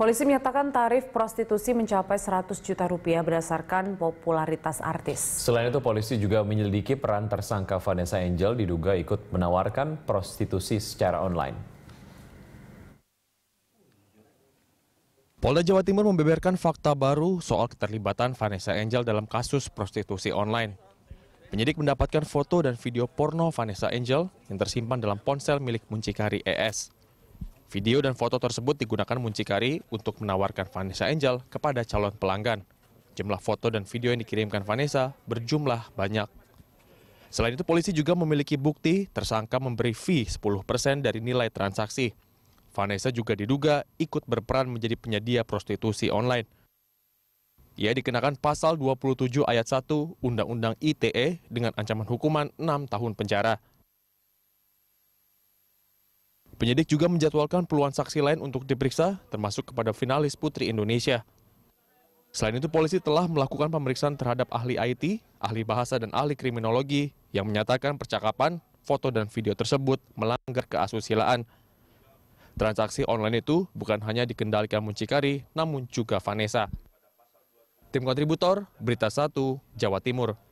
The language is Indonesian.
Polisi menyatakan tarif prostitusi mencapai 100 juta rupiah berdasarkan popularitas artis. Selain itu, polisi juga menyelidiki peran tersangka Vanessa Angel diduga ikut menawarkan prostitusi secara online. Polda Jawa Timur membeberkan fakta baru soal keterlibatan Vanessa Angel dalam kasus prostitusi online. Penyidik mendapatkan foto dan video porno Vanessa Angel yang tersimpan dalam ponsel milik muncikari ES. Video dan foto tersebut digunakan muncikari untuk menawarkan Vanessa Angel kepada calon pelanggan. Jumlah foto dan video yang dikirimkan Vanessa berjumlah banyak. Selain itu, polisi juga memiliki bukti tersangka memberi fee 10% dari nilai transaksi. Vanessa juga diduga ikut berperan menjadi penyedia prostitusi online. Ia dikenakan pasal 27 ayat 1 Undang-Undang ITE dengan ancaman hukuman 6 tahun penjara. Penyidik juga menjadwalkan puluhan saksi lain untuk diperiksa, termasuk kepada finalis Putri Indonesia. Selain itu, polisi telah melakukan pemeriksaan terhadap ahli IT, ahli bahasa, dan ahli kriminologi yang menyatakan percakapan, foto, dan video tersebut melanggar keasusilaan. Transaksi online itu bukan hanya dikendalikan muncikari, namun juga Vanessa. Tim kontributor, Berita 1, Jawa Timur.